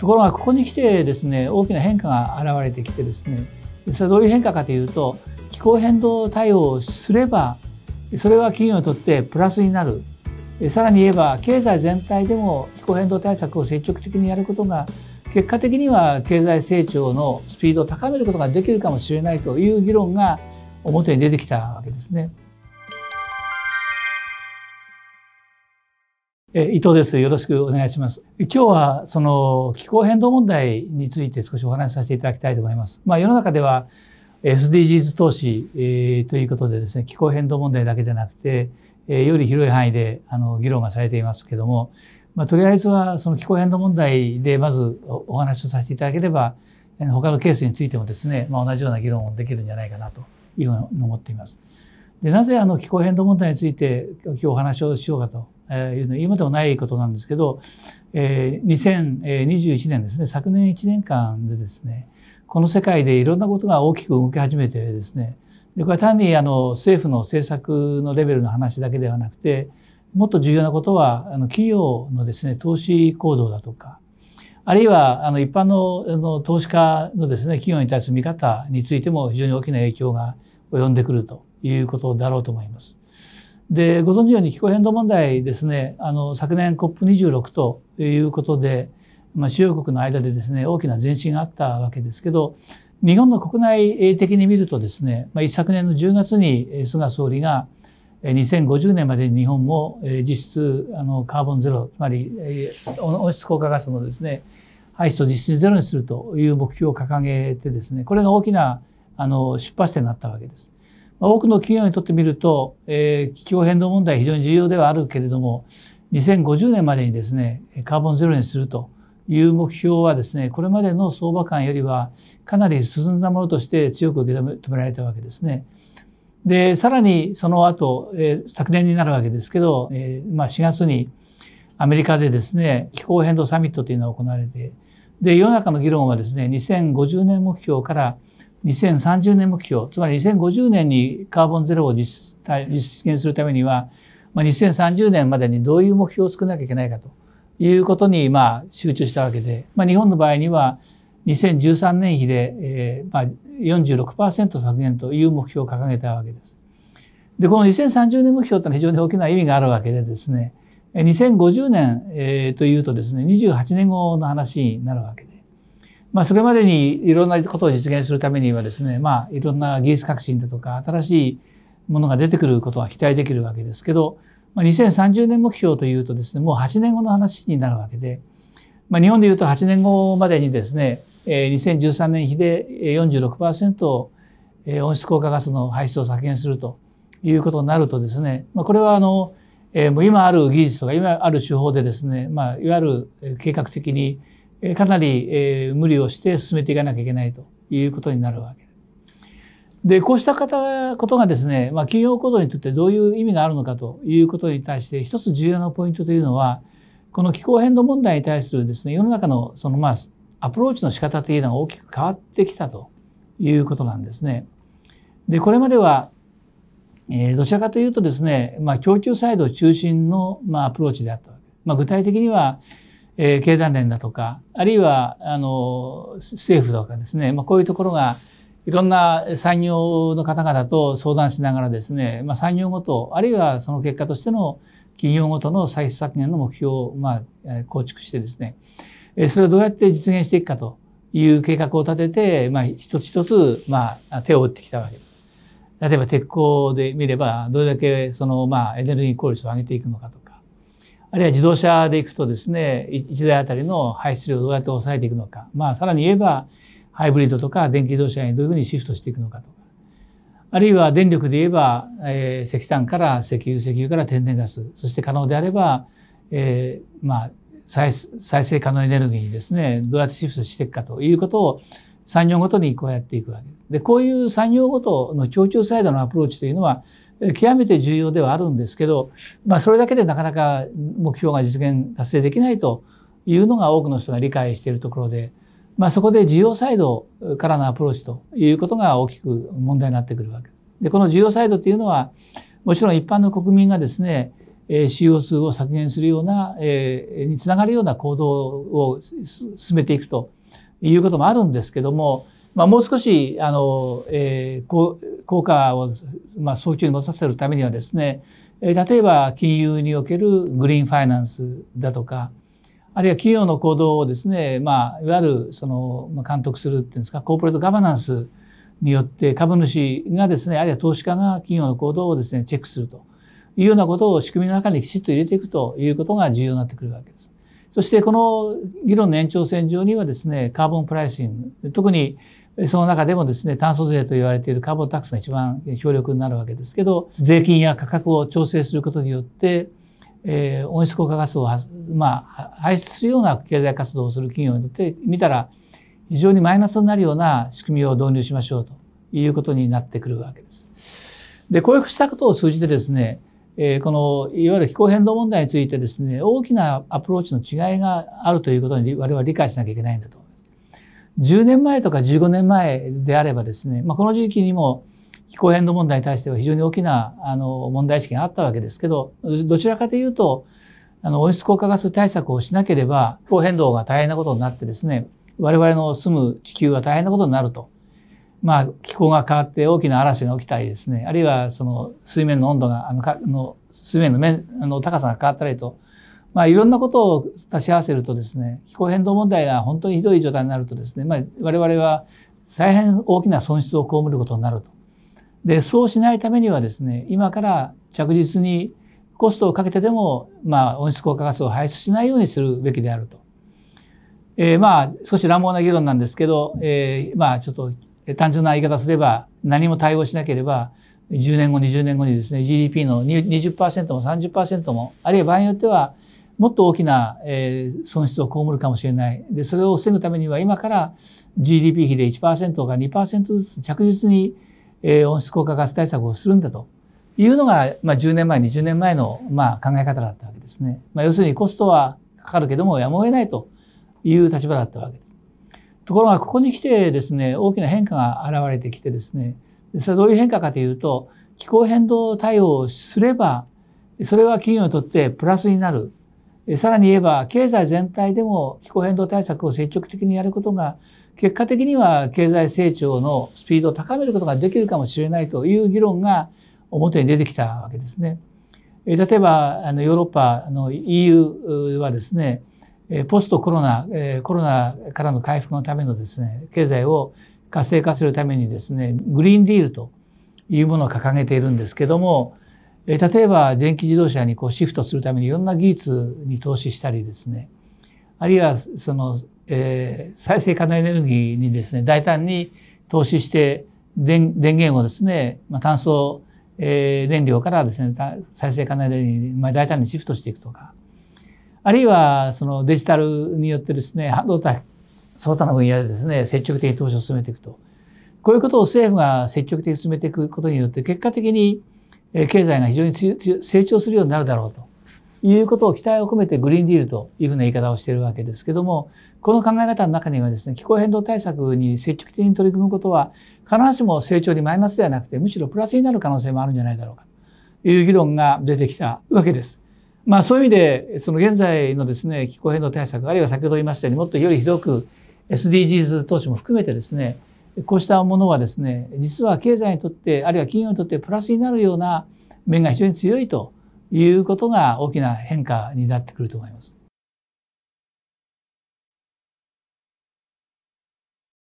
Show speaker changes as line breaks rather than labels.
ところがここに来てですね大きな変化が現れてきてですねそれはどういう変化かというと気候変動対応をすればそれは企業にとってプラスになるさらに言えば経済全体でも気候変動対策を積極的にやることが結果的には経済成長のスピードを高めることができるかもしれないという議論が表に出てきたわけですね。え伊藤です。よろしくお願いします。今日はその気候変動問題について少しお話しさせていただきたいと思います。まあ、世の中では SDGs 投資、えー、ということでですね、気候変動問題だけじゃなくて、えー、より広い範囲であの議論がされていますけども、まあ、とりあえずはその気候変動問題でまずお話をさせていただければ、他のケースについてもですね、まあ、同じような議論をできるんじゃないかなというふうに思っています。でなぜあの気候変動問題について今日お話をしようかというのは言うでもないことなんですけど、え2021年ですね、昨年1年間でですね、この世界でいろんなことが大きく動き始めてですね、でこれは単にあの政府の政策のレベルの話だけではなくて、もっと重要なことは、あの企業のですね、投資行動だとか、あるいはあの一般のあの投資家のですね、企業に対する見方についても非常に大きな影響が及んでくるということだろうと思います。で、ご存知ように気候変動問題ですね、あの、昨年 COP26 ということで、まあ、主要国の間でですね、大きな前進があったわけですけど、日本の国内的に見るとですね、まあ、一昨年の10月に菅総理が、2050年までに日本も実質あのカーボンゼロ、つまり温室効果ガスのですね、排出を実質ゼロにするという目標を掲げてですね、これが大きなあの出発点になったわけです。多くの企業にとってみると、えー、気候変動問題非常に重要ではあるけれども、2050年までにですね、カーボンゼロにするという目標はですね、これまでの相場感よりはかなり進んだものとして強く受け止められたわけですね。で、さらにその後、えー、昨年になるわけですけど、えー、まあ4月にアメリカでですね、気候変動サミットというのが行われて、で、世の中の議論はですね、2050年目標から2030年目標つまり2050年にカーボンゼロを実現するためには、まあ、2030年までにどういう目標を作らなきゃいけないかということにまあ集中したわけで、まあ、日本の場合には2013年比で、えーまあ46、46%削減という目標を掲げたわけです。でこの2030年目標というのは非常に大きな意味があるわけでですね2050年、えー、というとですね28年後の話になるわけです。まあ、それまでにいろんなことを実現するためにはですね、まあ、いろんな技術革新だとか新しいものが出てくることは期待できるわけですけど、まあ、2030年目標というとですねもう8年後の話になるわけで、まあ、日本でいうと8年後までにですね2013年比で46%温室効果ガスの排出を削減するということになるとですね、まあ、これはあの、えー、もう今ある技術とか今ある手法でですね、まあ、いわゆる計画的にかなり、え無理をして進めていかなきゃいけないということになるわけです。でこうしたことがですね、まあ、企業行動にとってどういう意味があるのかということに対して一つ重要なポイントというのはこの気候変動問題に対するですね世の中のそのまあアプローチの仕方というのが大きく変わってきたということなんですね。でこれまでは、えどちらかというとですね、まあ、供給サイド中心の、まあ、アプローチであったわけです。まあ、具体的にはえー、経団連だとかあるいはあの政府とかですね、まあ、こういうところがいろんな産業の方々と相談しながらですね、まあ、産業ごとあるいはその結果としての企業ごとの歳出削減の目標を、まあ、構築してですねそれをどうやって実現していくかという計画を立てて、まあ、一つ一つ、まあ、手を打ってきたわけです。例えば鉄鋼で見ればどれだけその、まあ、エネルギー効率を上げていくのかとかあるいは自動車で行くとですね、1台あたりの排出量をどうやって抑えていくのか。まあ、さらに言えば、ハイブリッドとか電気自動車にどういうふうにシフトしていくのかとか。あるいは電力で言えば、えー、石炭から石油、石油から天然ガス、そして可能であれば、えー、まあ再、再生可能エネルギーにですね、どうやってシフトしていくかということを産業ごとにこうやっていくわけです。で、こういう産業ごとの協調サイドのアプローチというのは、極めて重要ではあるんですけど、まあ、それだけでなかなか目標が実現達成できないというのが多くの人が理解しているところで、まあ、そこで需要サイドからのアプローチということが大きく問題になってくるわけでこの需要サイドっていうのはもちろん一般の国民がですね CO2 を削減するような、えにつながるような行動を進めていくということもあるんですけども、まあ、もう少しあの、えー、効果を、まあ、早急に持たせるためにはですね例えば金融におけるグリーンファイナンスだとかあるいは企業の行動をですね、まあ、いわゆるその、まあ、監督するっていうんですかコーポレートガバナンスによって株主がですねあるいは投資家が企業の行動をですねチェックするというようなことを仕組みの中にきちっと入れていくということが重要になってくるわけです。そしてこの議論の延長線上にはですねカーボンプライシング特にその中でもですね、炭素税と言われているカーボンタックスが一番強力になるわけですけど、税金や価格を調整することによって、えー、温室効果ガスを、まあ、排出するような経済活動をする企業にとって見たら、非常にマイナスになるような仕組みを導入しましょうということになってくるわけです。で、こういうしたことを通じてですね、えー、このいわゆる気候変動問題についてですね大きなアプローチの違いがあるということに我々は理解しなきゃいけないんだと10年前とか15年前であればですね、まあ、この時期にも気候変動問題に対しては非常に大きなあの問題意識があったわけですけどどちらかというとあの温室効果ガス対策をしなければ気候変動が大変なことになってですね我々の住む地球は大変なことになると、まあ、気候が変わって大きな嵐が起きたりですねあるいはその水面の温度があのかの水面の面あの高さが変わったりとまあ、いろんなことを足し合わせるとですね気候変動問題が本当にひどい状態になるとですね、まあ、我々は大変大きな損失を被ることになると。でそうしないためにはですね今から着実にコストをかけてでも、まあ、温室効果ガスを排出しないようにするべきであると。えー、まあ少し乱暴な議論なんですけど、えー、まあちょっと単純な言い方すれば何も対応しなければ10年後20年後にですね GDP の20%も30%もあるいは場合によってはもっと大きな、え損失を被るかもしれない。で、それを防ぐためには今から GDP 比で1%が2%ずつ着実に、え温室効果ガス対策をするんだというのが、まあ、10年前、20年前の、まあ、考え方だったわけですね。まあ、要するにコストはかかるけどもやむを得ないという立場だったわけです。ところがここに来てですね、大きな変化が現れてきてですね、それはどういう変化かというと、気候変動対応をすれば、それは企業にとってプラスになる。さらに言えば経済全体でも気候変動対策を積極的にやることが結果的には経済成長のスピードを高めることができるかもしれないという議論が表に出てきたわけですね。例えばあのヨーロッパの EU はですねポストコロナコロナからの回復のためのですね経済を活性化するためにですねグリーンディールというものを掲げているんですけども例えば電気自動車にこうシフトするためにいろんな技術に投資したりですねあるいはその、えー、再生可能エネルギーにですね大胆に投資して電源をですね、まあ、炭素、えー、燃料からですね再生可能エネルギーに、まあ、大胆にシフトしていくとかあるいはそのデジタルによってですね半導体その他の分野でですね積極的に投資を進めていくとこういうことを政府が積極的に進めていくことによって結果的に経済が非常に成長するようになるだろうということを期待を込めてグリーンディールというふうな言い方をしているわけですけども、この考え方の中にはですね、気候変動対策に積極的に取り組むことは、必ずしも成長にマイナスではなくて、むしろプラスになる可能性もあるんじゃないだろうかという議論が出てきたわけです。まあそういう意味で、その現在のですね、気候変動対策、あるいは先ほど言いましたように、もっとよりひどく SDGs 投資も含めてですね、こうしたものはですね実は経済にとってあるいは企業にとってプラスになるような面が非常に強いということが大きな変化になってくると思います。